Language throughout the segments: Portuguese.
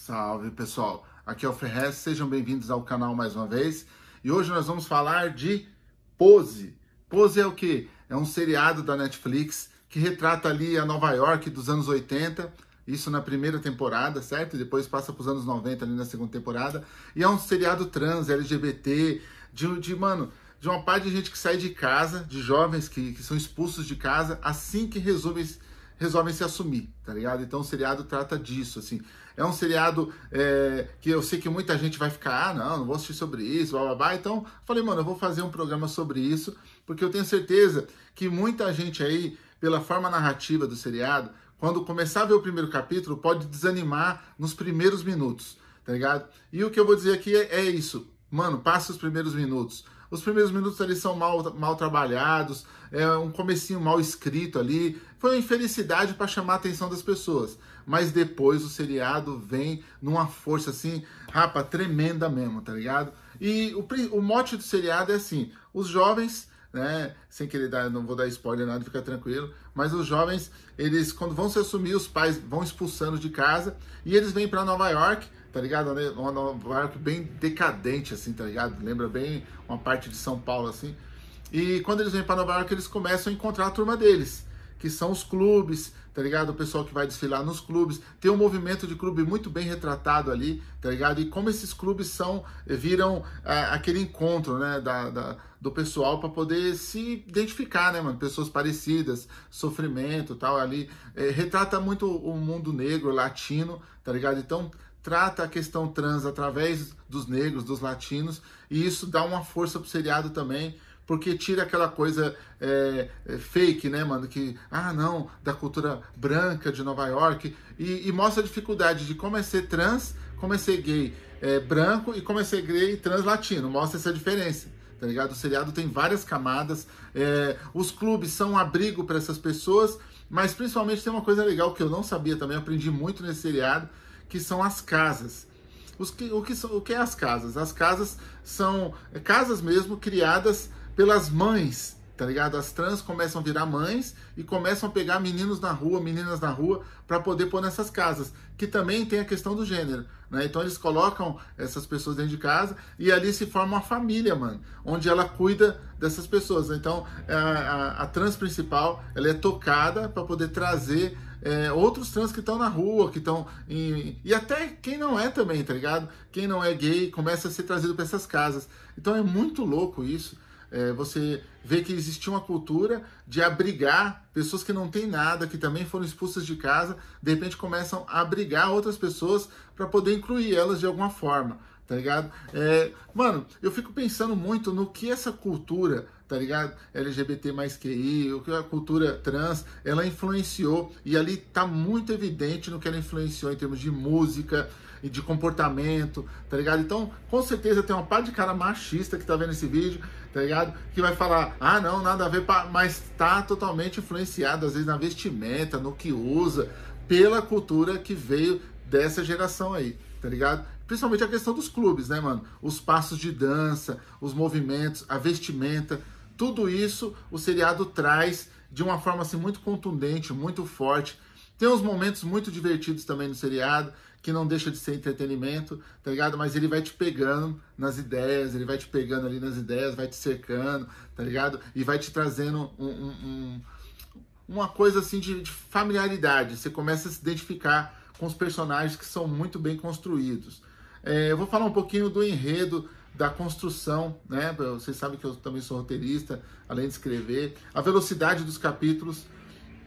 Salve pessoal, aqui é o Ferrez, sejam bem-vindos ao canal mais uma vez e hoje nós vamos falar de Pose. Pose é o que? É um seriado da Netflix que retrata ali a Nova York dos anos 80, isso na primeira temporada, certo? depois passa para os anos 90 ali na segunda temporada e é um seriado trans, LGBT, de, de mano, de uma parte de gente que sai de casa, de jovens que, que são expulsos de casa assim que resolvem resolvem se assumir, tá ligado? Então o seriado trata disso, assim. É um seriado é, que eu sei que muita gente vai ficar, ah, não, não vou assistir sobre isso, blá, blá, blá. Então, falei, mano, eu vou fazer um programa sobre isso, porque eu tenho certeza que muita gente aí, pela forma narrativa do seriado, quando começar a ver o primeiro capítulo, pode desanimar nos primeiros minutos, tá ligado? E o que eu vou dizer aqui é, é isso. Mano, passa os primeiros minutos os primeiros minutos ali são mal, mal trabalhados, é um comecinho mal escrito ali. Foi uma infelicidade para chamar a atenção das pessoas. Mas depois o seriado vem numa força assim, rapa, tremenda mesmo, tá ligado? E o, o mote do seriado é assim: os jovens né? Sem querer dar, não vou dar spoiler nada, fica tranquilo. Mas os jovens, eles quando vão se assumir, os pais vão expulsando de casa e eles vêm para Nova York tá ligado? Uma Nova York bem decadente, assim, tá ligado? Lembra bem uma parte de São Paulo, assim. E quando eles vêm para Nova York, eles começam a encontrar a turma deles, que são os clubes, tá ligado? O pessoal que vai desfilar nos clubes. Tem um movimento de clube muito bem retratado ali, tá ligado? E como esses clubes são, eh, viram ah, aquele encontro, né, da, da do pessoal para poder se identificar, né, mano? Pessoas parecidas, sofrimento tal ali. É, retrata muito o mundo negro, latino, tá ligado? Então trata a questão trans através dos negros, dos latinos, e isso dá uma força pro seriado também, porque tira aquela coisa é, é, fake, né, mano? Que, ah, não, da cultura branca de Nova York, e, e mostra a dificuldade de como é ser trans, como é ser gay é, branco e como é ser gay trans latino, mostra essa diferença. Tá ligado? O seriado tem várias camadas, é, os clubes são um abrigo para essas pessoas, mas principalmente tem uma coisa legal que eu não sabia também, aprendi muito nesse seriado, que são as casas. Os que, o, que são, o que é as casas? As casas são casas mesmo criadas pelas mães tá ligado? As trans começam a virar mães e começam a pegar meninos na rua, meninas na rua, para poder pôr nessas casas, que também tem a questão do gênero, né? Então eles colocam essas pessoas dentro de casa e ali se forma uma família, mano, onde ela cuida dessas pessoas. Então a, a, a trans principal, ela é tocada para poder trazer é, outros trans que estão na rua, que estão E até quem não é também, tá ligado? Quem não é gay começa a ser trazido para essas casas. Então é muito louco isso. É, você vê que existe uma cultura de abrigar pessoas que não têm nada, que também foram expulsas de casa, de repente começam a abrigar outras pessoas para poder incluir elas de alguma forma, tá ligado? É, mano, eu fico pensando muito no que essa cultura tá ligado? LGBT mais QI, a cultura trans, ela influenciou e ali tá muito evidente no que ela influenciou em termos de música e de comportamento, tá ligado? Então, com certeza tem uma par de cara machista que tá vendo esse vídeo, tá ligado? Que vai falar, ah não, nada a ver, mas tá totalmente influenciado, às vezes na vestimenta, no que usa, pela cultura que veio dessa geração aí, tá ligado? Principalmente a questão dos clubes, né, mano? Os passos de dança, os movimentos, a vestimenta, tudo isso o seriado traz de uma forma assim, muito contundente, muito forte. Tem uns momentos muito divertidos também no seriado, que não deixa de ser entretenimento, tá ligado? Mas ele vai te pegando nas ideias, ele vai te pegando ali nas ideias, vai te cercando, tá ligado? E vai te trazendo um, um, um, uma coisa assim de, de familiaridade. Você começa a se identificar com os personagens que são muito bem construídos. É, eu vou falar um pouquinho do enredo da construção, né? Vocês sabem que eu também sou roteirista, além de escrever, a velocidade dos capítulos.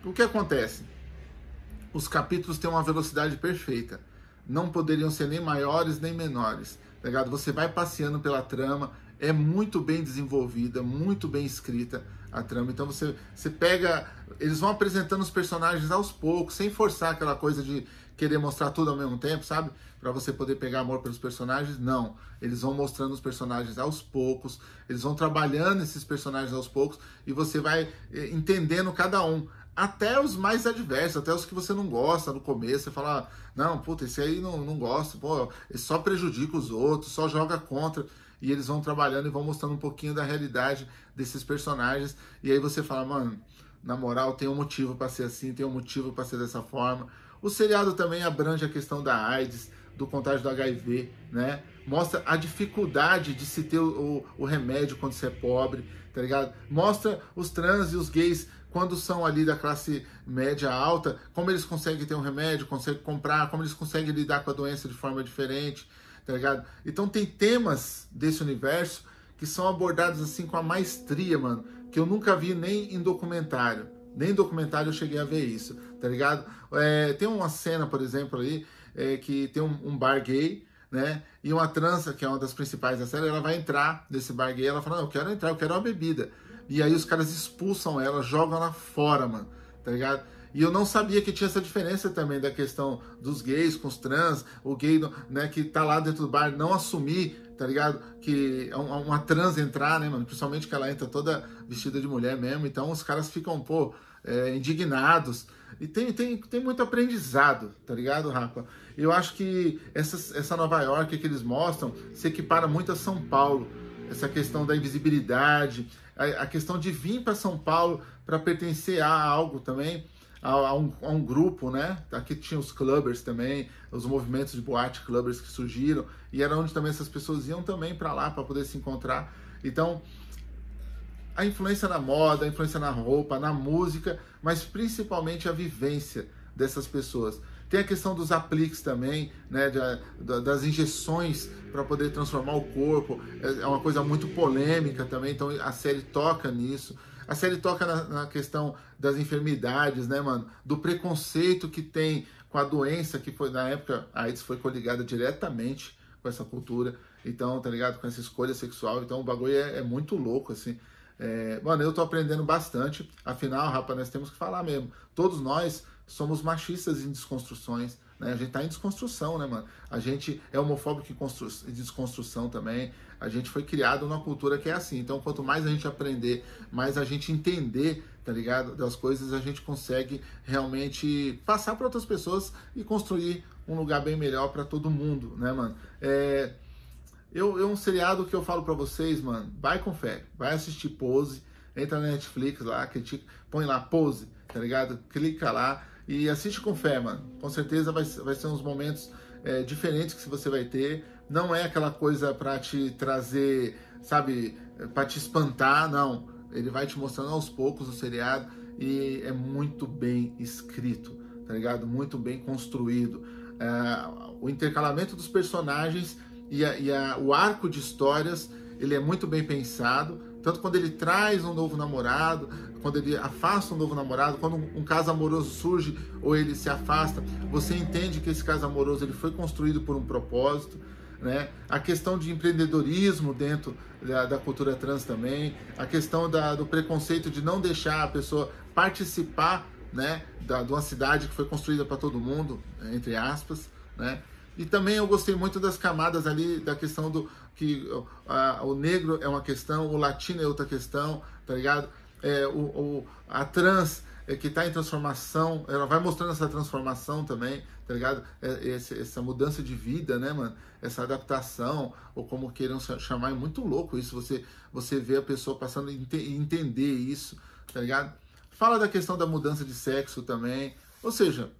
O que acontece? Os capítulos têm uma velocidade perfeita. Não poderiam ser nem maiores nem menores. ligado? Você vai passeando pela trama, é muito bem desenvolvida, muito bem escrita a trama. Então você, você pega. Eles vão apresentando os personagens aos poucos, sem forçar aquela coisa de querer mostrar tudo ao mesmo tempo, sabe? Para você poder pegar amor pelos personagens. Não. Eles vão mostrando os personagens aos poucos, eles vão trabalhando esses personagens aos poucos e você vai eh, entendendo cada um. Até os mais adversos, até os que você não gosta no começo, você fala, ah, não, puta, esse aí não, não gosta, pô, só prejudica os outros, só joga contra e eles vão trabalhando e vão mostrando um pouquinho da realidade desses personagens. E aí você fala, mano, na moral, tem um motivo para ser assim, tem um motivo para ser dessa forma. O seriado também abrange a questão da AIDS, do contágio do HIV, né? Mostra a dificuldade de se ter o, o, o remédio quando você é pobre, tá ligado? Mostra os trans e os gays quando são ali da classe média alta, como eles conseguem ter um remédio, conseguem comprar, como eles conseguem lidar com a doença de forma diferente, tá ligado? Então tem temas desse universo que são abordados assim com a maestria, mano, que eu nunca vi nem em documentário. Nem documentário eu cheguei a ver isso, tá ligado? É, tem uma cena, por exemplo, ali, é, que tem um, um, bar gay, né? E uma trança, que é uma das principais da série, ela vai entrar nesse bar gay, ela fala, eu quero entrar, eu quero uma bebida. E aí os caras expulsam ela, jogam ela fora, mano, tá ligado? E eu não sabia que tinha essa diferença também da questão dos gays com os trans, o gay né, que tá lá dentro do bar não assumir, tá ligado? Que é uma trans entrar, né, mano? Principalmente que ela entra toda vestida de mulher mesmo. Então os caras ficam, pô, é, indignados. E tem, tem, tem muito aprendizado, tá ligado, Rafa? Eu acho que essa, essa Nova York que eles mostram se equipara muito a São Paulo. Essa questão da invisibilidade, a, a questão de vir para São Paulo para pertencer a algo também a, a, um, a, um, grupo, né? Aqui tinha os clubbers também, os movimentos de boate clubbers que surgiram, e era onde também essas pessoas iam também para lá para poder se encontrar. Então, a influência na moda, a influência na roupa, na música, mas principalmente a vivência dessas pessoas. Tem a questão dos apliques também, né, das injeções para poder transformar o corpo, é, é uma coisa muito polêmica também, então a série toca nisso. A série toca na, na, questão das enfermidades, né, mano? Do preconceito que tem com a doença, que foi na época a AIDS foi coligada diretamente com essa cultura, então, tá ligado? Com essa escolha sexual. Então, o bagulho é, é muito louco, assim. É, mano, eu tô aprendendo bastante. Afinal, rapaz, nós temos que falar mesmo. Todos nós somos machistas em desconstruções. Né? A gente está em desconstrução, né, mano? A gente é homofóbico em desconstrução também. A gente foi criado numa cultura que é assim. Então, quanto mais a gente aprender, mais a gente entender, tá ligado? Das coisas, a gente consegue realmente passar para outras pessoas e construir um lugar bem melhor para todo mundo, né, mano? É. Eu, eu um seriado que eu falo para vocês, mano, vai com fé, vai assistir Pose, entra na Netflix lá, critica, põe lá Pose, tá ligado? Clica lá, e assiste com fé, mano. Com certeza vai, vai ser uns momentos é, diferentes que você vai ter. Não é aquela coisa para te trazer, sabe, para te espantar, não. Ele vai te mostrando aos poucos o seriado e é muito bem escrito, tá ligado? Muito bem construído. É, o intercalamento dos personagens e, a, e a, o arco de histórias, ele é muito bem pensado tanto quando ele traz um novo namorado, quando ele afasta um novo namorado, quando um, um caso amoroso surge ou ele se afasta, você entende que esse caso amoroso ele foi construído por um propósito. Né? A questão de empreendedorismo dentro da, da cultura trans também, a questão da, do preconceito de não deixar a pessoa participar, né, da, de uma cidade que foi construída para todo mundo, entre aspas, né? E também eu gostei muito das camadas ali da questão do que a, o negro é uma questão, o latino é outra questão, tá ligado? é, o, o, a trans é, que está em transformação, ela vai mostrando essa transformação também, tá ligado? É, esse, essa mudança de vida, né, mano? Essa adaptação, ou como queiram chamar, é muito louco isso, você, você vê a pessoa passando a ente, entender isso, tá ligado? Fala da questão da mudança de sexo também, ou seja,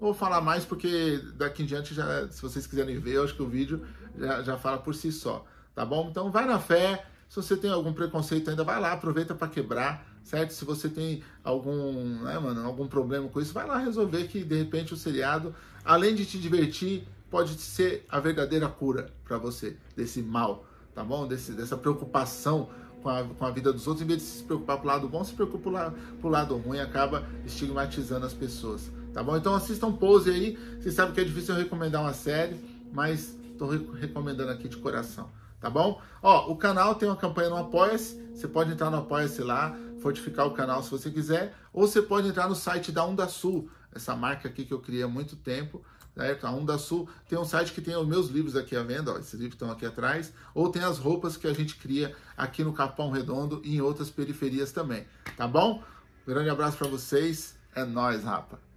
vou falar mais porque daqui em diante, já, se vocês quiserem ver, eu acho que o vídeo já, já fala por si só, tá bom? Então vai na fé, se você tem algum preconceito ainda, vai lá, aproveita para quebrar, certo? Se você tem algum, né, mano, algum problema com isso, vai lá resolver que de repente o seriado, além de te divertir, pode ser a verdadeira cura para você desse mal, tá bom? Desse, dessa preocupação com a, com a, vida dos outros, em vez de se preocupar pro lado bom, se preocupa pro, la, pro lado ruim, acaba estigmatizando as pessoas, tá bom? Então assistam Pose aí, vocês sabem que é difícil eu recomendar uma série, mas tô re recomendando aqui de coração, tá bom? Ó, o canal tem uma campanha no Apoia-se, você pode entrar no Apoia-se lá, fortificar o canal se você quiser, ou você pode entrar no site da Onda Sul, essa marca aqui que eu criei há muito tempo, certo? A Onda Sul tem um site que tem os meus livros aqui à venda, ó, esses livros estão aqui atrás, ou tem as roupas que a gente cria aqui no Capão Redondo e em outras periferias também, tá bom? Grande abraço para vocês, é nós, rapa.